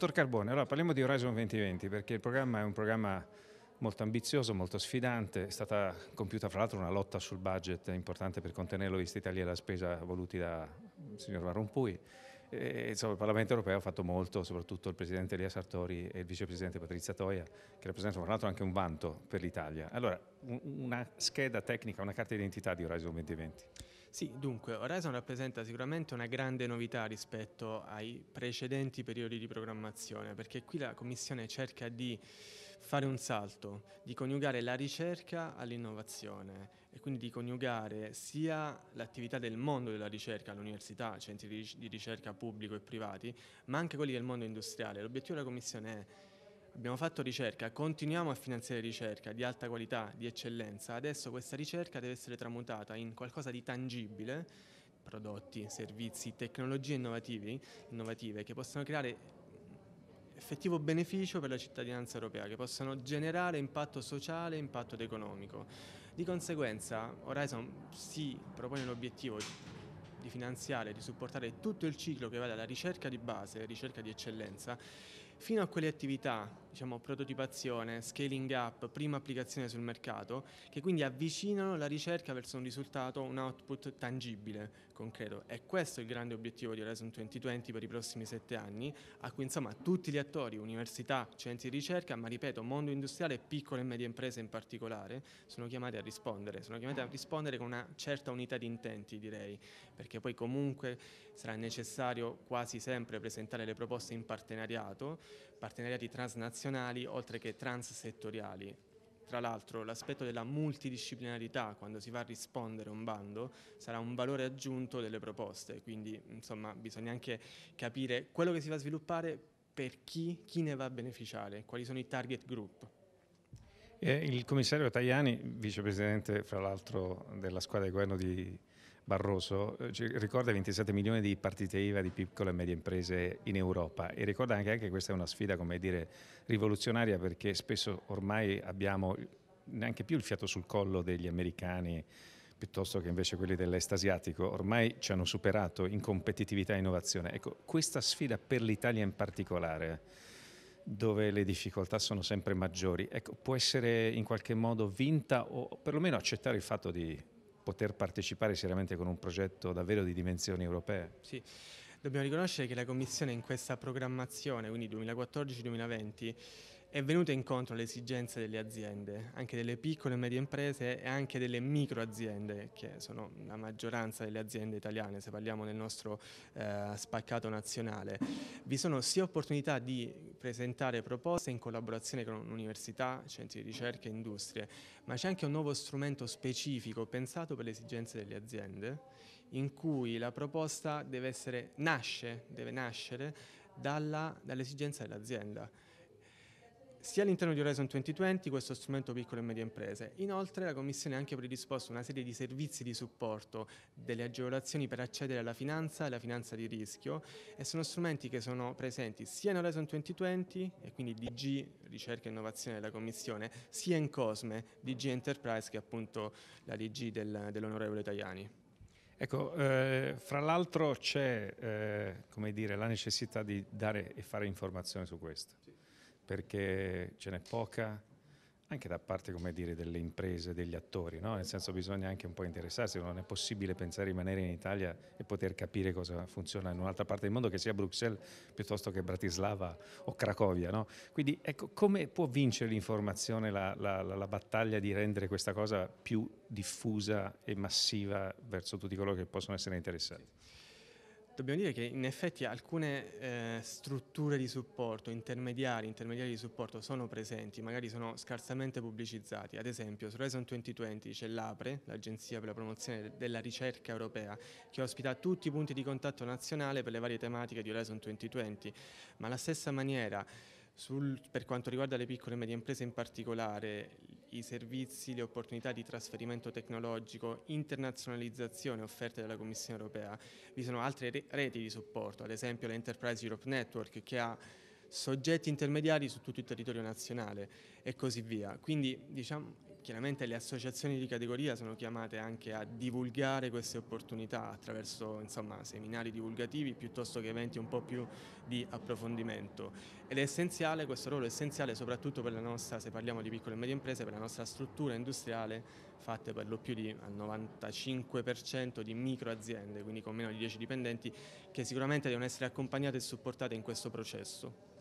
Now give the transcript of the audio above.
Dottor Carbone, allora parliamo di Horizon 2020 perché il programma è un programma molto ambizioso, molto sfidante, è stata compiuta fra l'altro una lotta sul budget importante per contenerlo l'Ovista Italia e la spesa voluti da signor Van Rompuy e, eh, insomma, il Parlamento europeo ha fatto molto, soprattutto il Presidente Elia Sartori e il Vicepresidente Patrizia Toia, che rappresentano tra l'altro anche un vanto per l'Italia. Allora, un, una scheda tecnica, una carta d'identità di Horizon 2020. Sì, dunque, Horizon rappresenta sicuramente una grande novità rispetto ai precedenti periodi di programmazione, perché qui la Commissione cerca di fare un salto, di coniugare la ricerca all'innovazione e quindi di coniugare sia l'attività del mondo della ricerca all'università, centri di ricerca pubblico e privati, ma anche quelli del mondo industriale. L'obiettivo della Commissione è abbiamo fatto ricerca, continuiamo a finanziare ricerca di alta qualità, di eccellenza, adesso questa ricerca deve essere tramutata in qualcosa di tangibile, prodotti, servizi, tecnologie innovative che possano creare effettivo beneficio per la cittadinanza europea, che possano generare impatto sociale e impatto ed economico. Di conseguenza Horizon si propone l'obiettivo di finanziare, di supportare tutto il ciclo che va dalla ricerca di base, ricerca di eccellenza, fino a quelle attività diciamo, prototipazione, scaling up, prima applicazione sul mercato, che quindi avvicinano la ricerca verso un risultato, un output tangibile, concreto. E questo è il grande obiettivo di Horizon 2020 per i prossimi sette anni, a cui insomma tutti gli attori, università, centri di ricerca, ma ripeto, mondo industriale e piccole e medie imprese in particolare, sono chiamati a rispondere, sono chiamati a rispondere con una certa unità di intenti, direi, perché poi comunque sarà necessario quasi sempre presentare le proposte in partenariato, partenariati transnazionali, nazionali oltre che transettoriali. Tra l'altro l'aspetto della multidisciplinarità quando si va a rispondere a un bando sarà un valore aggiunto delle proposte, quindi insomma bisogna anche capire quello che si va a sviluppare per chi, chi ne va a beneficiare, quali sono i target group. Eh, il commissario Tajani, vicepresidente fra l'altro della squadra di governo di Barroso eh, ricorda 27 milioni di partite IVA di piccole e medie imprese in Europa e ricorda anche che questa è una sfida come dire, rivoluzionaria perché spesso ormai abbiamo neanche più il fiato sul collo degli americani piuttosto che invece quelli dell'est asiatico, ormai ci hanno superato in competitività e innovazione. Ecco, questa sfida per l'Italia in particolare, dove le difficoltà sono sempre maggiori, ecco, può essere in qualche modo vinta o perlomeno accettare il fatto di poter partecipare seriamente con un progetto davvero di dimensioni europee. Sì. Dobbiamo riconoscere che la Commissione in questa programmazione, quindi 2014-2020, è venuta incontro alle esigenze delle aziende, anche delle piccole e medie imprese e anche delle micro aziende, che sono la maggioranza delle aziende italiane, se parliamo del nostro eh, spaccato nazionale. Vi sono sia opportunità di presentare proposte in collaborazione con università, centri di ricerca e industrie, ma c'è anche un nuovo strumento specifico pensato per le esigenze delle aziende, in cui la proposta deve essere, nasce, deve nascere dall'esigenza dell'azienda sia all'interno di Horizon 2020 questo strumento piccole e medie imprese. Inoltre la Commissione ha anche predisposto una serie di servizi di supporto, delle agevolazioni per accedere alla finanza e alla finanza di rischio e sono strumenti che sono presenti sia in Horizon 2020 e quindi DG, ricerca e innovazione della Commissione, sia in Cosme, DG Enterprise che è appunto la DG del, dell'onorevole Tajani. Ecco, eh, fra l'altro c'è eh, la necessità di dare e fare informazione su questo. Sì perché ce n'è poca anche da parte dire, delle imprese, degli attori, no? nel senso bisogna anche un po' interessarsi, non è possibile pensare di rimanere in Italia e poter capire cosa funziona in un'altra parte del mondo, che sia Bruxelles piuttosto che Bratislava o Cracovia. No? Quindi ecco, come può vincere l'informazione la, la, la, la, battaglia di rendere questa cosa più diffusa e massiva verso tutti coloro che possono essere interessati? Sì dobbiamo dire che in effetti alcune eh, strutture di supporto, intermediari, intermediari di supporto sono presenti, magari sono scarsamente pubblicizzati. Ad esempio, su Horizon 2020 c'è l'APRE, l'Agenzia per la promozione della ricerca europea, che ospita tutti i punti di contatto nazionale per le varie tematiche di Horizon 2020, ma alla stessa maniera sul, per quanto riguarda le piccole e medie imprese in particolare, i servizi, le opportunità di trasferimento tecnologico, internazionalizzazione offerte dalla Commissione europea, vi sono altre re reti di supporto, ad esempio l'Enterprise Europe Network che ha soggetti intermediari su tutto il territorio nazionale e così via. Quindi diciamo, chiaramente le associazioni di categoria sono chiamate anche a divulgare queste opportunità attraverso insomma, seminari divulgativi piuttosto che eventi un po' più di approfondimento ed è essenziale, questo ruolo è essenziale soprattutto per la nostra, se parliamo di piccole e medie imprese, per la nostra struttura industriale fatta per lo più di, al 95% di micro aziende, quindi con meno di 10 dipendenti che sicuramente devono essere accompagnate e supportate in questo processo.